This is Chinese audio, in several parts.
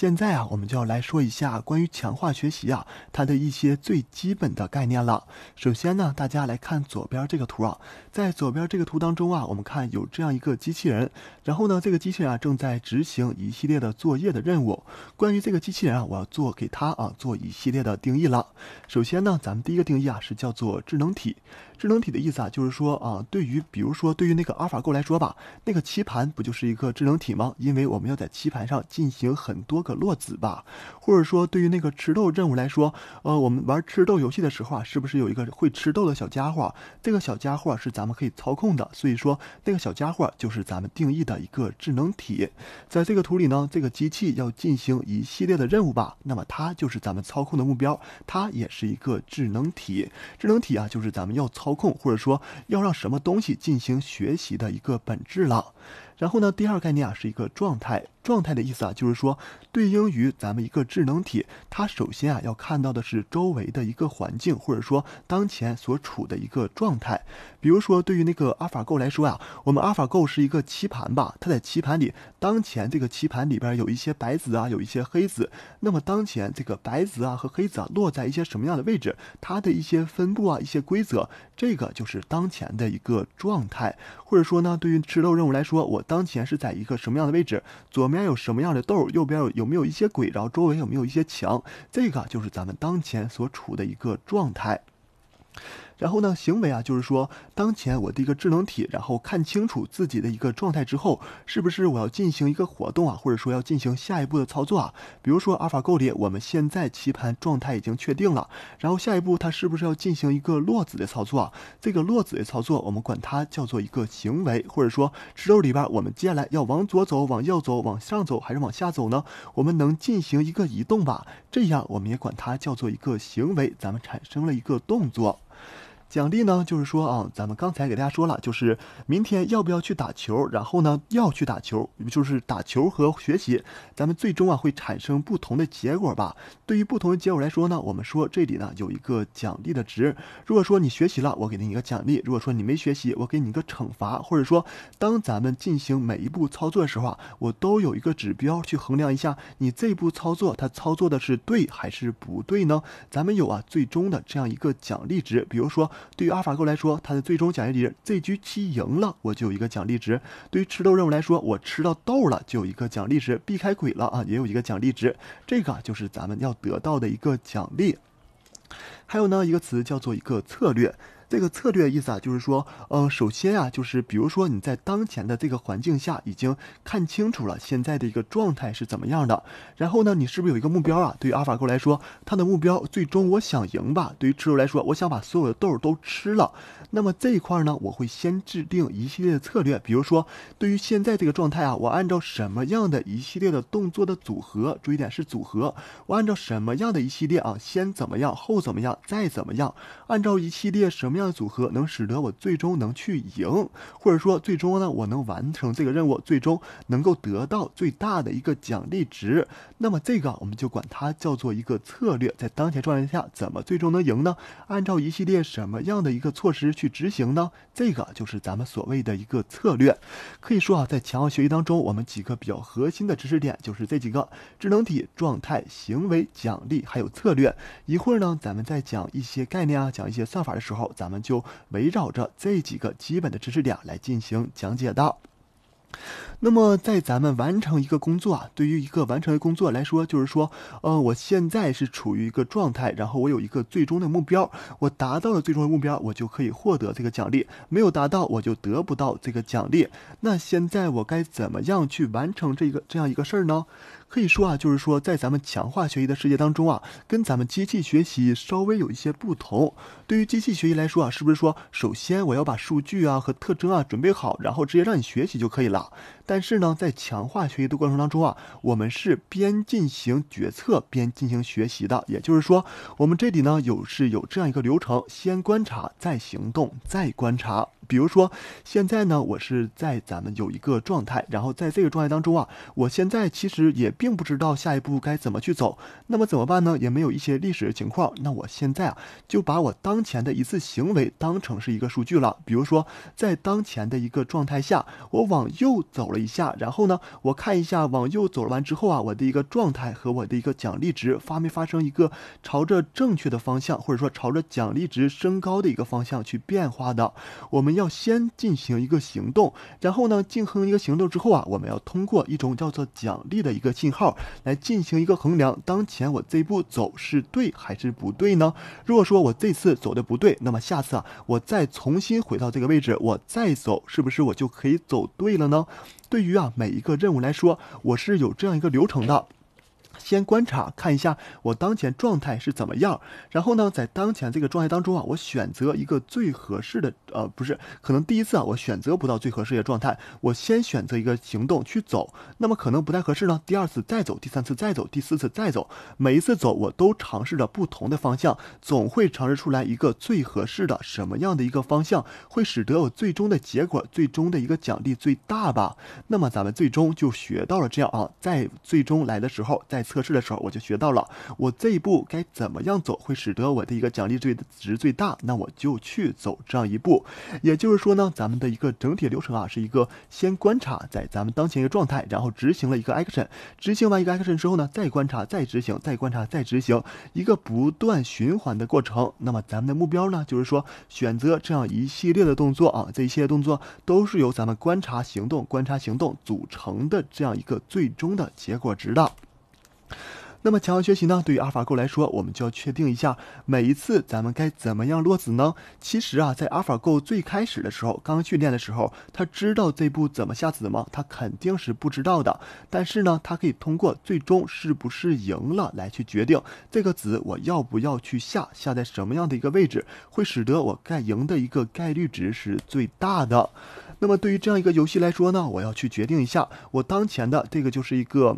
现在啊，我们就要来说一下关于强化学习啊，它的一些最基本的概念了。首先呢，大家来看左边这个图啊，在左边这个图当中啊，我们看有这样一个机器人，然后呢，这个机器人啊正在执行一系列的作业的任务。关于这个机器人啊，我要做给它啊做一系列的定义了。首先呢，咱们第一个定义啊是叫做智能体。智能体的意思啊，就是说啊，对于比如说对于那个阿尔法狗来说吧，那个棋盘不就是一个智能体吗？因为我们要在棋盘上进行很多个落子吧，或者说对于那个吃豆任务来说，呃，我们玩吃豆游戏的时候啊，是不是有一个会吃豆的小家伙？这个小家伙是咱们可以操控的，所以说那个小家伙就是咱们定义的一个智能体。在这个图里呢，这个机器要进行一系列的任务吧，那么它就是咱们操控的目标，它也是一个智能体。智能体啊，就是咱们要操。操控，或者说要让什么东西进行学习的一个本质了。然后呢，第二概念啊是一个状态。状态的意思啊，就是说对应于咱们一个智能体，它首先啊要看到的是周围的一个环境，或者说当前所处的一个状态。比如说，对于那个阿尔法狗来说呀，我们阿尔法狗是一个棋盘吧，它在棋盘里当前这个棋盘里边有一些白子啊，有一些黑子。那么当前这个白子啊和黑子啊落在一些什么样的位置，它的一些分布啊、一些规则，这个就是当前的一个状态。或者说呢，对于吃肉任务来说，我。当前是在一个什么样的位置？左面有什么样的豆？右边有没有一些鬼？然后周围有没有一些墙？这个就是咱们当前所处的一个状态。然后呢，行为啊，就是说，当前我的一个智能体，然后看清楚自己的一个状态之后，是不是我要进行一个活动啊，或者说要进行下一步的操作啊？比如说阿尔法狗里，我们现在棋盘状态已经确定了，然后下一步它是不是要进行一个落子的操作？这个落子的操作，我们管它叫做一个行为，或者说石头里边我们接下来要往左走、往右走、往上走还是往下走呢？我们能进行一个移动吧？这样我们也管它叫做一个行为，咱们产生了一个动作。奖励呢，就是说啊，咱们刚才给大家说了，就是明天要不要去打球？然后呢，要去打球，就是打球和学习，咱们最终啊会产生不同的结果吧。对于不同的结果来说呢，我们说这里呢有一个奖励的值。如果说你学习了，我给你一个奖励；如果说你没学习，我给你一个惩罚。或者说，当咱们进行每一步操作的时候啊，我都有一个指标去衡量一下你这步操作，它操作的是对还是不对呢？咱们有啊，最终的这样一个奖励值，比如说。对于阿尔法狗来说，它的最终奖励值，这局棋赢了，我就有一个奖励值；对于吃豆任务来说，我吃到豆了，就有一个奖励值；避开鬼了啊，也有一个奖励值。这个就是咱们要得到的一个奖励。还有呢，一个词叫做一个策略。这个策略意思啊，就是说，呃，首先啊，就是比如说你在当前的这个环境下已经看清楚了现在的一个状态是怎么样的，然后呢，你是不是有一个目标啊？对于阿尔法狗来说，它的目标最终我想赢吧；对于吃肉来说，我想把所有的豆都吃了。那么这一块呢，我会先制定一系列的策略，比如说对于现在这个状态啊，我按照什么样的一系列的动作的组合，注意点是组合，我按照什么样的一系列啊，先怎么样，后怎么样，再怎么样，按照一系列什么。样的组合能使得我最终能去赢，或者说最终呢，我能完成这个任务，最终能够得到最大的一个奖励值。那么这个我们就管它叫做一个策略。在当前状态下，怎么最终能赢呢？按照一系列什么样的一个措施去执行呢？这个就是咱们所谓的一个策略。可以说啊，在强化学习当中，我们几个比较核心的知识点就是这几个：智能体、状态、行为、奖励，还有策略。一会儿呢，咱们再讲一些概念啊，讲一些算法的时候，咱。咱们就围绕着这几个基本的知识点来进行讲解的。那么，在咱们完成一个工作啊，对于一个完成的工作来说，就是说，呃，我现在是处于一个状态，然后我有一个最终的目标，我达到了最终的目标，我就可以获得这个奖励；没有达到，我就得不到这个奖励。那现在我该怎么样去完成这个这样一个事儿呢？可以说啊，就是说，在咱们强化学习的世界当中啊，跟咱们机器学习稍微有一些不同。对于机器学习来说啊，是不是说，首先我要把数据啊和特征啊准备好，然后直接让你学习就可以了？但是呢，在强化学习的过程当中啊，我们是边进行决策边进行学习的。也就是说，我们这里呢有是有这样一个流程：先观察，再行动，再观察。比如说，现在呢，我是在咱们有一个状态，然后在这个状态当中啊，我现在其实也并不知道下一步该怎么去走，那么怎么办呢？也没有一些历史的情况，那我现在啊，就把我当前的一次行为当成是一个数据了。比如说，在当前的一个状态下，我往右走了一下，然后呢，我看一下往右走了完之后啊，我的一个状态和我的一个奖励值发没发生一个朝着正确的方向，或者说朝着奖励值升高的一个方向去变化的，我们。要先进行一个行动，然后呢，进行一个行动之后啊，我们要通过一种叫做奖励的一个信号来进行一个衡量，当前我这步走是对还是不对呢？如果说我这次走的不对，那么下次啊，我再重新回到这个位置，我再走，是不是我就可以走对了呢？对于啊每一个任务来说，我是有这样一个流程的。先观察看一下我当前状态是怎么样，然后呢，在当前这个状态当中啊，我选择一个最合适的，呃，不是，可能第一次啊，我选择不到最合适的状态，我先选择一个行动去走，那么可能不太合适呢，第二次再走，第三次再走，第四次再走，每一次走我都尝试着不同的方向，总会尝试出来一个最合适的什么样的一个方向，会使得我最终的结果最终的一个奖励最大吧。那么咱们最终就学到了这样啊，在最终来的时候在测。测试的时候我就学到了，我这一步该怎么样走会使得我的一个奖励最值最大，那我就去走这样一步。也就是说呢，咱们的一个整体流程啊，是一个先观察在咱们当前一个状态，然后执行了一个 action，执行完一个 action 之后呢，再观察再执行，再观察再执行，一个不断循环的过程。那么咱们的目标呢，就是说选择这样一系列的动作啊，这一系列动作都是由咱们观察行动、观察行动组成的这样一个最终的结果值的。那么强化学习呢？对于阿尔法狗来说，我们就要确定一下每一次咱们该怎么样落子呢？其实啊，在阿尔法狗最开始的时候，刚训练的时候，它知道这步怎么下子吗？它肯定是不知道的。但是呢，它可以通过最终是不是赢了来去决定这个子我要不要去下，下在什么样的一个位置，会使得我该赢的一个概率值是最大的。那么对于这样一个游戏来说呢，我要去决定一下我当前的这个就是一个。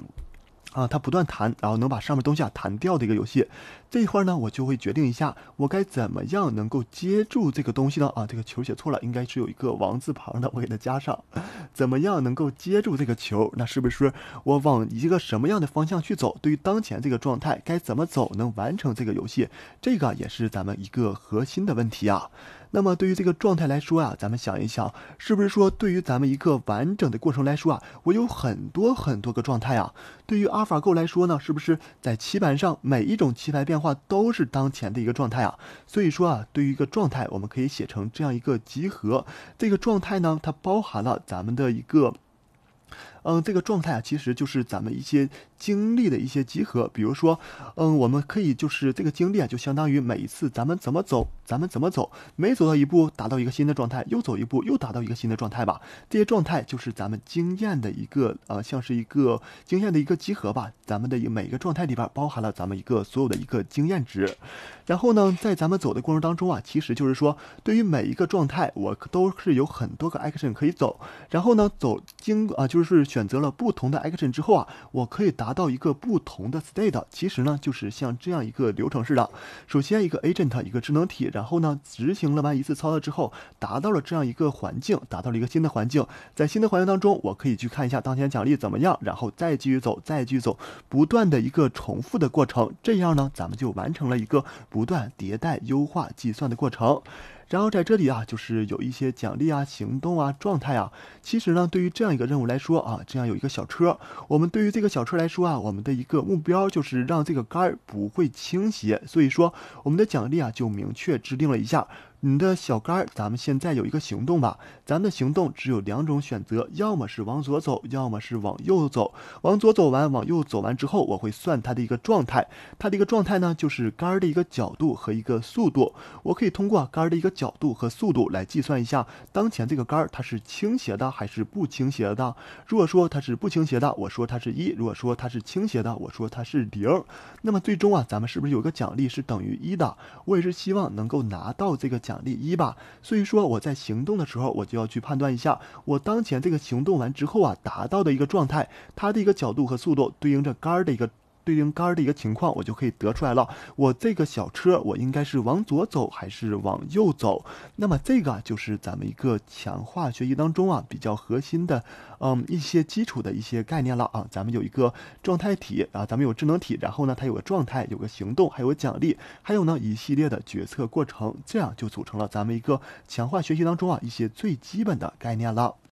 啊，它不断弹，然后能把上面东西啊弹掉的一个游戏。这一块儿呢，我就会决定一下，我该怎么样能够接住这个东西呢？啊，这个球写错了，应该是有一个王字旁的，我给它加上。怎么样能够接住这个球？那是不是我往一个什么样的方向去走？对于当前这个状态，该怎么走能完成这个游戏？这个也是咱们一个核心的问题啊。那么对于这个状态来说啊，咱们想一想，是不是说对于咱们一个完整的过程来说啊，我有很多很多个状态啊。对于 AlphaGo 来说呢，是不是在棋盘上每一种棋牌变化都是当前的一个状态啊？所以说啊，对于一个状态，我们可以写成这样一个集合。这个状态呢，它包含了咱们的一个。嗯，这个状态啊，其实就是咱们一些经历的一些集合。比如说，嗯，我们可以就是这个经历啊，就相当于每一次咱们怎么走，咱们怎么走，每走到一步达到一个新的状态，又走一步又达到一个新的状态吧。这些状态就是咱们经验的一个呃，像是一个经验的一个集合吧。咱们的每一个状态里边包含了咱们一个所有的一个经验值。然后呢，在咱们走的过程当中啊，其实就是说，对于每一个状态，我都是有很多个 action 可以走。然后呢，走经啊，就是。选择了不同的 action 之后啊，我可以达到一个不同的 state。其实呢，就是像这样一个流程似的。首先一个 agent，一个智能体，然后呢执行了完一次操作之后，达到了这样一个环境，达到了一个新的环境。在新的环境当中，我可以去看一下当前奖励怎么样，然后再继续走，再继续走，不断的一个重复的过程。这样呢，咱们就完成了一个不断迭代优化计算的过程。然后在这里啊，就是有一些奖励啊、行动啊、状态啊。其实呢，对于这样一个任务来说啊，这样有一个小车，我们对于这个小车来说啊，我们的一个目标就是让这个杆儿不会倾斜。所以说，我们的奖励啊，就明确制定了一下。你的小杆，咱们现在有一个行动吧。咱的行动只有两种选择，要么是往左走，要么是往右走。往左走完，往右走完之后，我会算它的一个状态。它的一个状态呢，就是杆的一个角度和一个速度。我可以通过杆的一个角度和速度来计算一下，当前这个杆它是倾斜的还是不倾斜的。如果说它是不倾斜的，我说它是一；如果说它是倾斜的，我说它是零。那么最终啊，咱们是不是有个奖励是等于一的？我也是希望能够拿到这个。奖。奖励一吧，所以说我在行动的时候，我就要去判断一下我当前这个行动完之后啊，达到的一个状态，它的一个角度和速度对应着杆儿的一个。对应杆的一个情况，我就可以得出来了。我这个小车，我应该是往左走还是往右走？那么这个就是咱们一个强化学习当中啊比较核心的，嗯一些基础的一些概念了啊。咱们有一个状态体啊，咱们有智能体，然后呢它有个状态，有个行动，还有奖励，还有呢一系列的决策过程，这样就组成了咱们一个强化学习当中啊一些最基本的概念了。